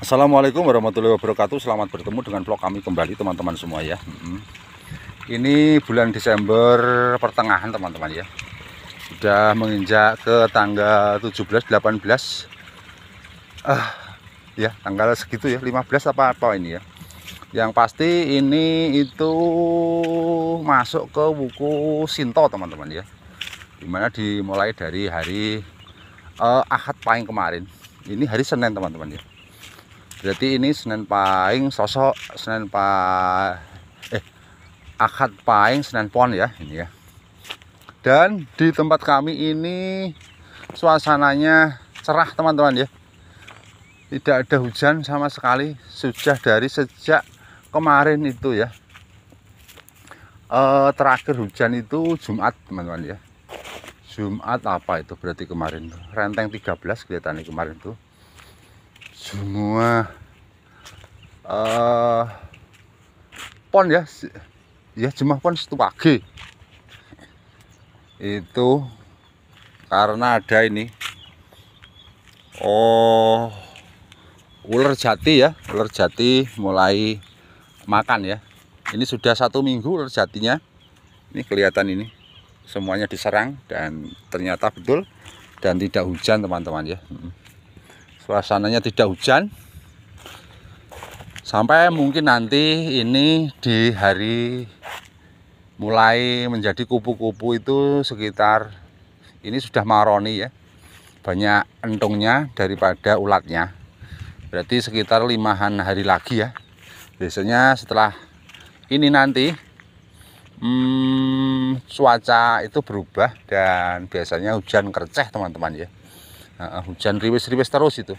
Assalamualaikum warahmatullahi wabarakatuh Selamat bertemu dengan vlog kami kembali teman-teman semua ya Ini bulan Desember pertengahan teman-teman ya Sudah menginjak ke tanggal 17, 18 uh, Ya tanggal segitu ya 15 apa apa ini ya Yang pasti ini itu masuk ke buku Sinto teman-teman ya Dimana dimulai dari hari uh, Ahad Pahing kemarin Ini hari Senin teman-teman ya berarti ini Senin Pahing sosok Senin pa eh Akad Pahing Senin Pon ya ini ya dan di tempat kami ini suasananya cerah teman-teman ya tidak ada hujan sama sekali sudah dari sejak kemarin itu ya e, terakhir hujan itu Jumat teman-teman ya Jumat apa itu berarti kemarin tuh renteng 13 kelihatannya kemarin tuh semua uh, pon ya ya cuma pon satu pagi itu karena ada ini oh ular jati ya ular jati mulai makan ya ini sudah satu minggu ular jatinya ini kelihatan ini semuanya diserang dan ternyata betul dan tidak hujan teman-teman ya suasananya tidak hujan sampai mungkin nanti ini di hari mulai menjadi kupu-kupu itu sekitar ini sudah maroni ya banyak entungnya daripada ulatnya berarti sekitar limahan hari lagi ya biasanya setelah ini nanti hmm, cuaca itu berubah dan biasanya hujan kerceh teman-teman ya hujan riwis-riwis terus itu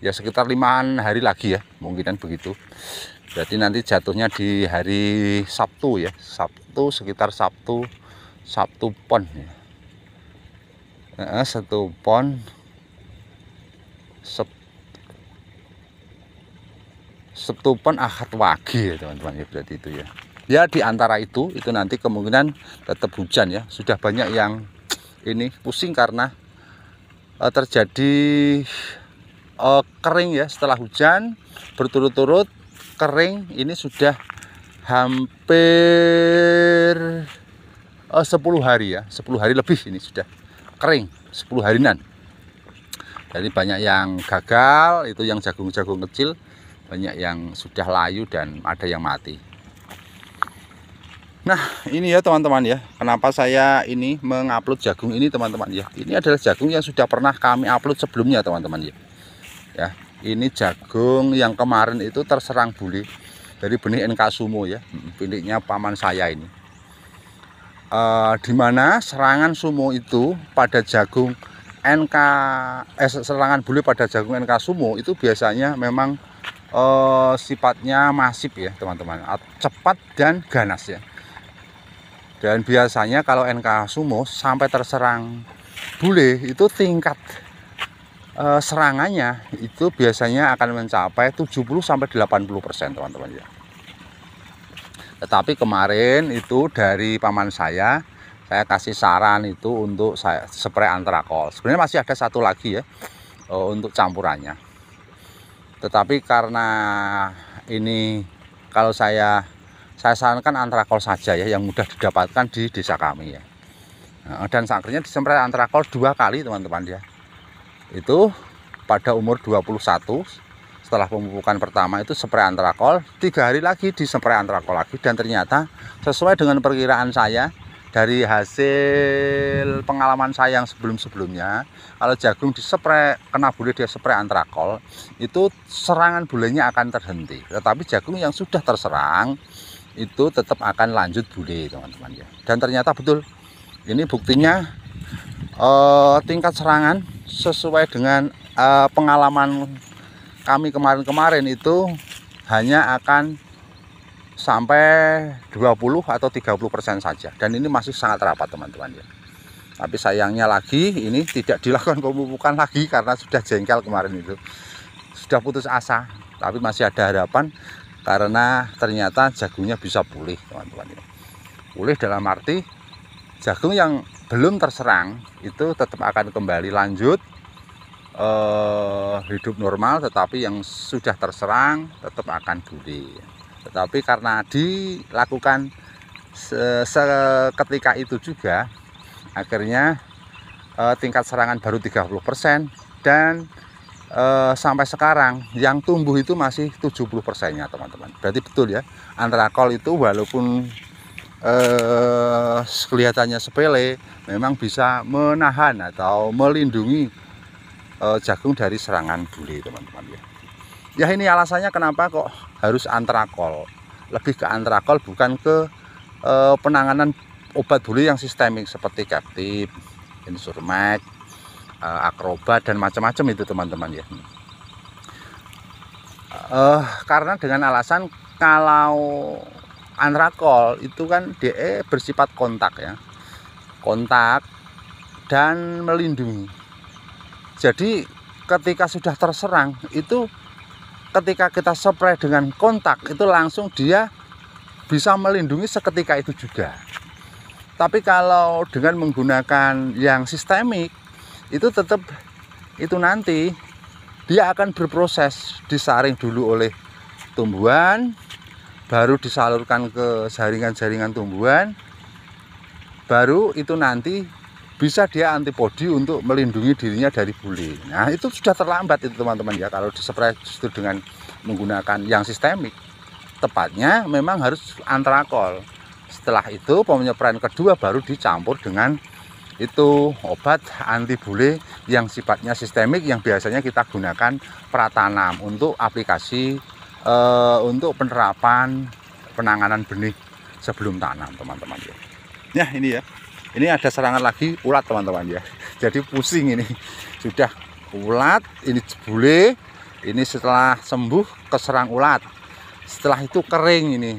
ya sekitar limaan hari lagi ya mungkinan begitu Jadi nanti jatuhnya di hari Sabtu ya Sabtu sekitar Sabtu Sabtu pon ya satu pon sep, Sabtu pon akad wage ya teman-teman ya berarti itu ya ya di antara itu itu nanti kemungkinan tetap hujan ya sudah banyak yang ini pusing karena Eh, terjadi uh, kering ya setelah hujan berturut-turut kering ini sudah hampir eh, uh, 10 hari ya 10 hari lebih ini sudah kering 10 harinan jadi banyak yang gagal itu yang jagung-jagung kecil banyak yang sudah layu dan ada yang mati Nah ini ya teman-teman ya Kenapa saya ini mengupload jagung ini teman-teman ya Ini adalah jagung yang sudah pernah kami upload sebelumnya teman-teman ya Ya ini jagung yang kemarin itu terserang buli dari benih NK Sumo ya hmm, Benihnya paman saya ini e, eh, Dimana serangan Sumo itu pada jagung NK eh, Serangan buli pada jagung NK Sumo itu biasanya memang e, sifatnya masif ya teman-teman Cepat dan ganas ya dan biasanya kalau NK sumo sampai terserang bule itu tingkat e, serangannya itu biasanya akan mencapai 70 sampai 80% teman-teman ya. Tetapi kemarin itu dari paman saya saya kasih saran itu untuk saya spray antrakol. Sebenarnya masih ada satu lagi ya e, untuk campurannya. Tetapi karena ini kalau saya saya sarankan antrakol saja ya yang mudah didapatkan di desa kami ya nah, dan sangkernya disemprot antrakol dua kali teman-teman ya itu pada umur 21 setelah pemupukan pertama itu spray antrakol tiga hari lagi di spray antrakol lagi dan ternyata sesuai dengan perkiraan saya dari hasil pengalaman saya yang sebelum-sebelumnya kalau jagung disemprot kena bule dia spray antrakol itu serangan bulenya akan terhenti tetapi jagung yang sudah terserang itu tetap akan lanjut bule teman-teman ya dan ternyata betul ini buktinya eh, tingkat serangan sesuai dengan eh, pengalaman kami kemarin-kemarin itu hanya akan sampai 20 atau 30% saja dan ini masih sangat rapat teman-teman ya tapi sayangnya lagi ini tidak dilakukan pemupukan lagi karena sudah jengkel kemarin itu sudah putus asa tapi masih ada harapan karena ternyata jagungnya bisa pulih teman-teman pulih dalam arti jagung yang belum terserang itu tetap akan kembali lanjut eh, hidup normal tetapi yang sudah terserang tetap akan gurih tetapi karena dilakukan se seketika itu juga akhirnya eh, tingkat serangan baru 30% dan eh, sampai sekarang yang tumbuh itu masih 70 persennya teman-teman berarti betul ya kol itu walaupun eh, kelihatannya sepele memang bisa menahan atau melindungi eh, jagung dari serangan bule teman-teman ya ya ini alasannya kenapa kok harus antrakol lebih ke antrakol bukan ke eh, penanganan obat bule yang sistemik seperti captive, insurmax, uh, akrobat dan macam-macam itu teman-teman ya uh, karena dengan alasan kalau anrakol itu kan DE bersifat kontak ya kontak dan melindungi jadi ketika sudah terserang itu ketika kita spray dengan kontak itu langsung dia bisa melindungi seketika itu juga tapi kalau dengan menggunakan yang sistemik itu tetap itu nanti dia akan berproses disaring dulu oleh tumbuhan baru disalurkan ke jaringan-jaringan tumbuhan baru itu nanti bisa dia antibodi untuk melindungi dirinya dari bully nah itu sudah terlambat itu teman-teman ya kalau disepray itu dengan menggunakan yang sistemik tepatnya memang harus antrakol setelah itu penyemprotan kedua baru dicampur dengan itu obat anti bule yang sifatnya sistemik yang biasanya kita gunakan pratanam untuk aplikasi e, untuk penerapan penanganan benih sebelum tanam teman-teman ya. ya ini ya, ini ada serangan lagi ulat teman-teman ya. Jadi pusing ini sudah ulat, ini bule, ini setelah sembuh keserang ulat. Setelah itu kering ini,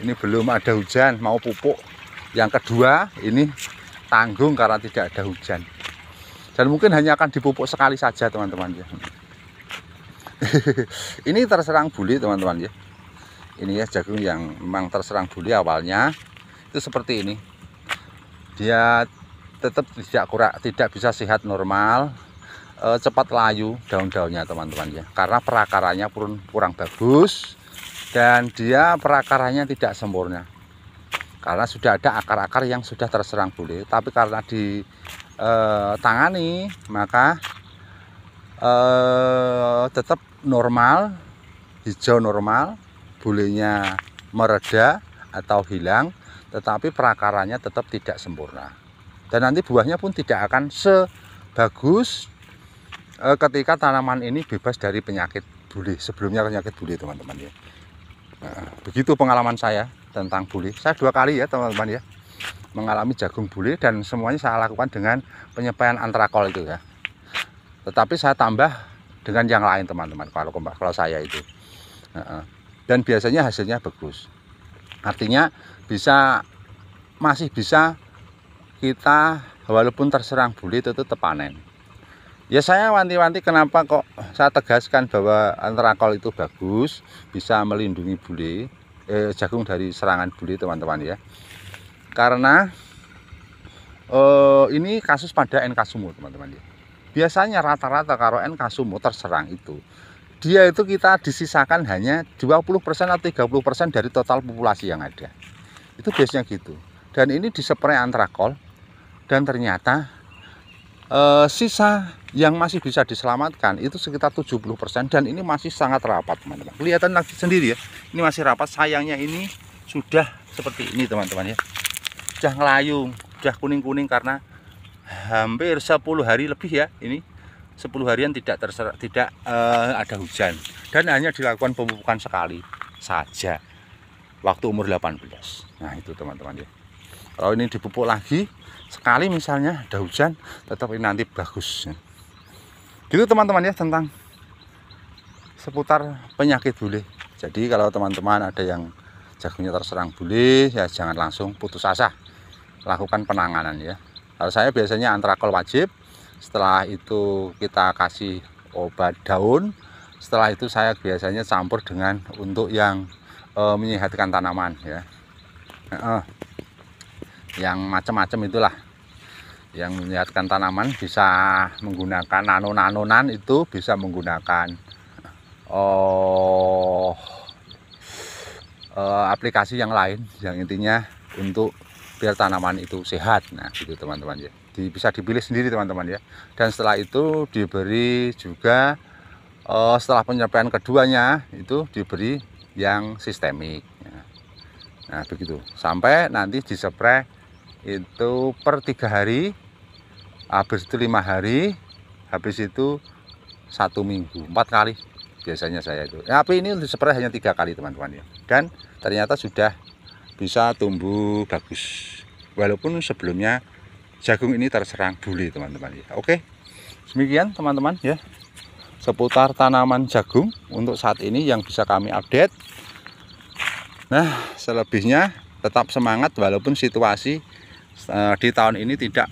ini belum ada hujan mau pupuk. Yang kedua ini tanggung karena tidak ada hujan dan mungkin hanya akan dipupuk sekali saja teman-teman ya ini terserang buli teman-teman ya ini ya jagung yang memang terserang buli awalnya itu seperti ini dia tetap tidak kurang tidak bisa sehat normal eh, cepat layu daun-daunnya teman-teman ya karena perakarannya pun kurang bagus dan dia perakarannya tidak sempurna karena sudah ada akar-akar yang sudah terserang bule tapi karena ditangani eh, maka eh, tetap normal hijau normal bulenya mereda atau hilang tetapi perakarannya tetap tidak sempurna dan nanti buahnya pun tidak akan sebagus eh, ketika tanaman ini bebas dari penyakit bule sebelumnya penyakit bule teman-teman ya nah, begitu pengalaman saya tentang bule. Saya dua kali ya teman-teman ya mengalami jagung bule dan semuanya saya lakukan dengan penyampaian antrakol itu ya. Tetapi saya tambah dengan yang lain teman-teman kalau kalau saya itu. Dan biasanya hasilnya bagus. Artinya bisa masih bisa kita walaupun terserang bule itu tetap panen. Ya saya wanti-wanti kenapa kok saya tegaskan bahwa antrakol itu bagus, bisa melindungi bule, eh, jagung dari serangan bule teman-teman ya karena eh, ini kasus pada NK sumo teman-teman ya biasanya rata-rata kalau NK sumo terserang itu dia itu kita disisakan hanya 20% atau 30% dari total populasi yang ada itu biasanya gitu dan ini disepre antrakol dan ternyata eh, sisa yang masih bisa diselamatkan itu sekitar 70% dan ini masih sangat rapat teman-teman kelihatan lagi sendiri ya ini masih rapat sayangnya ini sudah seperti ini teman-teman ya sudah ngelayung sudah kuning-kuning karena hampir 10 hari lebih ya ini 10 harian tidak terserah tidak uh, ada hujan dan hanya dilakukan pemupukan sekali saja waktu umur 18 nah itu teman-teman ya kalau ini dipupuk lagi sekali misalnya ada hujan tetap ini nanti bagus gitu teman-teman ya tentang seputar penyakit bule jadi kalau teman-teman ada yang jagungnya terserang bule ya jangan langsung putus asa lakukan penanganan ya kalau saya biasanya antrakol wajib setelah itu kita kasih obat daun setelah itu saya biasanya campur dengan untuk yang e, menyehatkan tanaman ya e yang macam-macam itulah yang menyehatkan tanaman bisa menggunakan nano nan itu bisa menggunakan oh eh, aplikasi yang lain yang intinya untuk biar tanaman itu sehat nah gitu teman-teman ya di, bisa dipilih sendiri teman-teman ya dan setelah itu diberi juga eh, setelah penyampaian keduanya itu diberi yang sistemik ya. nah begitu sampai nanti disepre itu per tiga hari habis itu lima hari habis itu satu minggu empat kali biasanya saya itu ya, tapi ini untuk spray hanya tiga kali teman-teman ya dan ternyata sudah bisa tumbuh bagus walaupun sebelumnya jagung ini terserang bule teman-teman ya oke demikian teman-teman ya seputar tanaman jagung untuk saat ini yang bisa kami update nah selebihnya tetap semangat walaupun situasi uh, di tahun ini tidak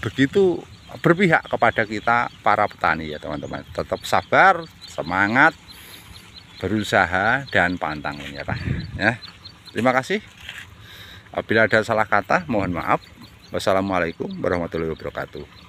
begitu berpihak kepada kita para petani ya teman-teman tetap sabar semangat berusaha dan pantang menyerah ya terima kasih apabila ada salah kata mohon maaf wassalamualaikum warahmatullahi wabarakatuh